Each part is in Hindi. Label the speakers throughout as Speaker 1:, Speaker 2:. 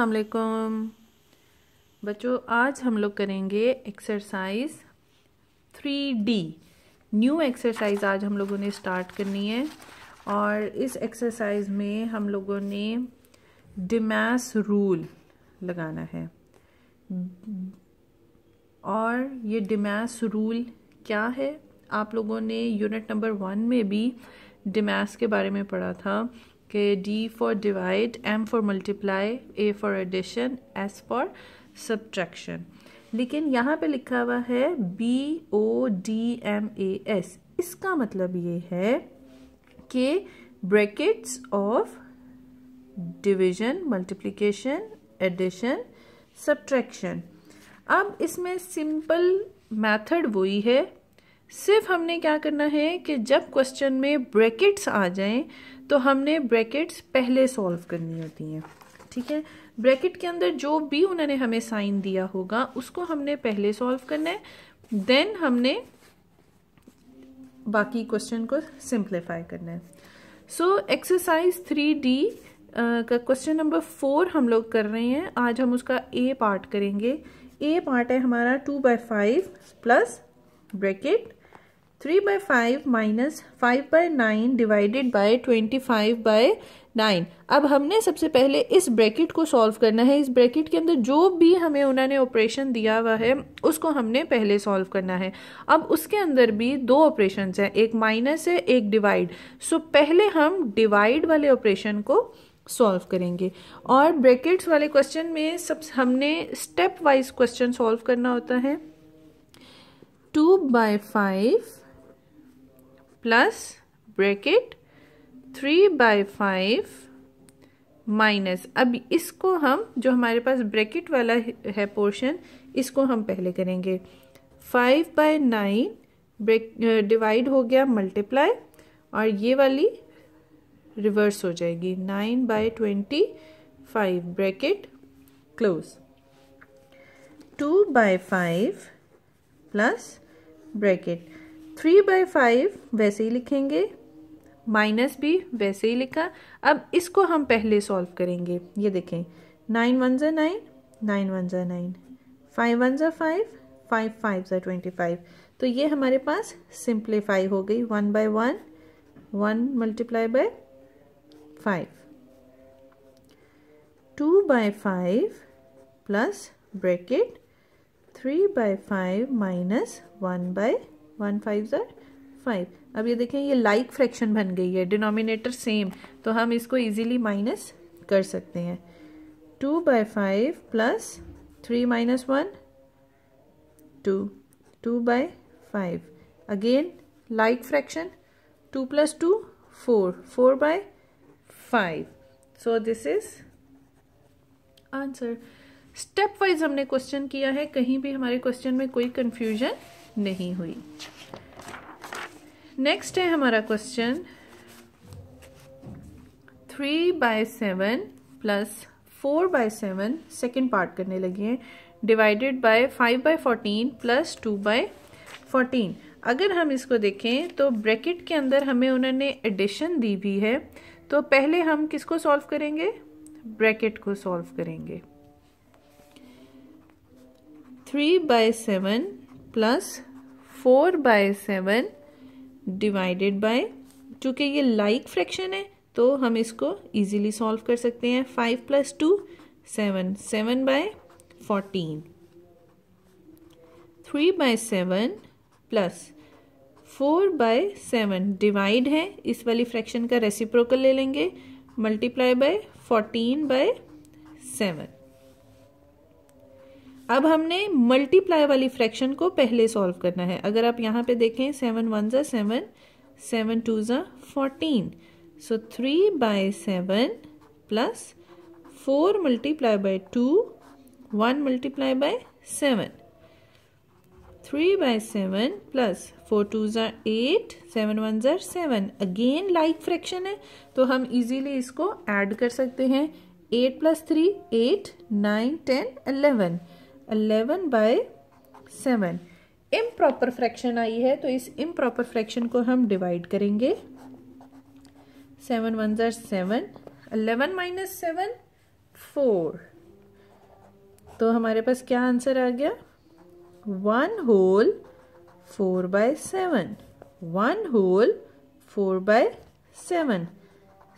Speaker 1: अलकुम बच्चों आज हम लोग करेंगे exercise three D new exercise आज हम लोगों ने स्टार्ट करनी है और इस एक्सरसाइज में हम लोगों ने डिमैस रूल लगाना है और ये डिमैस रूल क्या है आप लोगों ने यूनिट नंबर वन में भी डिमैस के बारे में पढ़ा था कि D for divide M for multiply A for addition S for subtraction लेकिन यहाँ पे लिखा हुआ है B O D M A S इसका मतलब ये है कि brackets of division multiplication addition subtraction अब इसमें सिंपल मैथड वही है सिर्फ हमने क्या करना है कि जब क्वेश्चन में ब्रैकेट्स आ जाएं तो हमने ब्रैकेट्स पहले सॉल्व करनी होती हैं ठीक है ब्रैकेट के अंदर जो भी उन्होंने हमें साइन दिया होगा उसको हमने पहले सॉल्व करना है देन हमने बाकी क्वेश्चन को सिंप्लीफाई करना है सो एक्सरसाइज थ्री डी का क्वेश्चन नंबर फोर हम लोग कर रहे हैं आज हम उसका ए पार्ट करेंगे ए पार्ट है हमारा two by five plus bracket three by five minus five by nine divided by twenty five by nine अब हमने सबसे पहले इस ब्रैकेट को सॉल्व करना है इस ब्रैकेट के अंदर जो भी हमें उन्होंने ऑपरेशन दिया हुआ है उसको हमने पहले सॉल्व करना है अब उसके अंदर भी दो ऑपरेशन हैं एक माइनस है एक डिवाइड सो पहले हम डिवाइड वाले ऑपरेशन को सॉल्व करेंगे और ब्रैकेट्स वाले क्वेश्चन में सब हमने स्टेप वाइज क्वेश्चन सॉल्व करना होता है two by five plus bracket three by five minus अब इसको हम जो हमारे पास ब्रैकेट वाला है पोर्शन इसको हम पहले करेंगे five by nine break divide हो गया मल्टीप्लाई और ये वाली रिवर्स हो जाएगी nine by twenty five bracket close two by five plus bracket three by five वैसे ही लिखेंगे माइनस भी वैसे ही लिखा अब इसको हम पहले सॉल्व करेंगे ये देखें नाइन वन ज़ा नाइन नाइन वन ज़ा नाइन फाइव वन ज़ा फाइव फाइव फाइव ज़ा ट्वेंटी फाइव तो ये हमारे पास सिंप्लीफाई हो गई one by one one multiply by five two by five plus bracket three by five minus one by one five ज़र फाइव अब ये देखें ये लाइक like फ्रैक्शन बन गई है डिनोमिनेटर सेम तो हम इसको इजीली माइनस कर सकते हैं two by five plus three minus one two two by five again like fraction two plus two four four by five so this is answer step wise हमने क्वेश्चन किया है कहीं भी हमारे क्वेश्चन में कोई कन्फ्यूजन नहीं हुई नेक्स्ट है हमारा question three by seven plus four by seven second part करने लगी हैं divided by five by fourteen plus two by fourteen अगर हम इसको देखें तो ब्रैकेट के अंदर हमें उन्होंने एडिशन दी भी है तो पहले हम किसको सॉल्व करेंगे ब्रैकेट को सॉल्व करेंगे three by seven plus four by seven divided by चूँकि ये लाइक like फ्रैक्शन है तो हम इसको इजीली सॉल्व कर सकते हैं five plus two seven seven by fourteen three by seven plus four by seven divide है इस वाली फ्रैक्शन का रेसिप्रोकल ले लेंगे multiply by fourteen by seven अब हमने मल्टीप्लाई वाली फ्रैक्शन को पहले सॉल्व करना है अगर आप यहाँ पे देखें सेवन वन ज़ा सेवन सेवन टू ज़ा fourteen so three by seven plus four multiply by two one multiply by seven three by seven plus four two ज़ा एट सेवन वन ज़ा सेवन अगेन लाइक फ्रैक्शन है तो हम इजीली इसको ऐड कर सकते हैं eight plus three eight nine ten eleven eleven by seven improper fraction आई है तो इस इम प्रॉपर फ्रैक्शन को हम डिवाइड करेंगे सेवन वन ज़ार seven eleven minus seven four तो हमारे पास क्या आंसर आ गया one whole four by seven one whole four by seven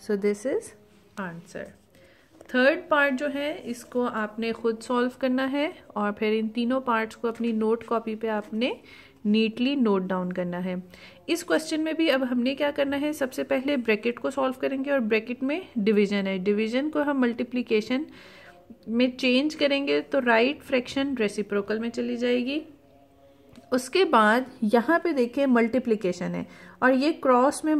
Speaker 1: so this is answer third part जो है इसको आपने खुद सॉल्व करना है और फिर इन तीनों पार्ट्स को अपनी नोट कॉपी पे आपने नीटली नोट डाउन करना है इस क्वेश्चन में भी अब हमने क्या करना है सबसे पहले ब्रैकेट को सॉल्व करेंगे और ब्रैकेट में डिवीजन है डिवीजन को हम मल्टीप्लीकेशन में चेंज करेंगे तो राइट फ्रैक्शन रेसिप्रोकल में चली जाएगी उसके बाद यहाँ पे देखें मल्टीप्लीकेशन है और ये क्रॉस में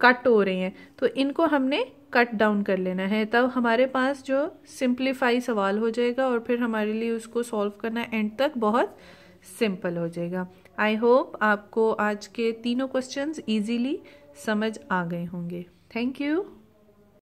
Speaker 1: कट हो रही हैं तो इनको हमने कट डाउन कर लेना है तब हमारे पास जो सिंप्लीफाई सवाल हो जाएगा और फिर हमारे लिए उसको सॉल्व करना एंड तक बहुत सिंपल हो जाएगा आई होप आपको आज के तीनों क्वेश्चंस इजीली समझ आ गए होंगे थैंक यू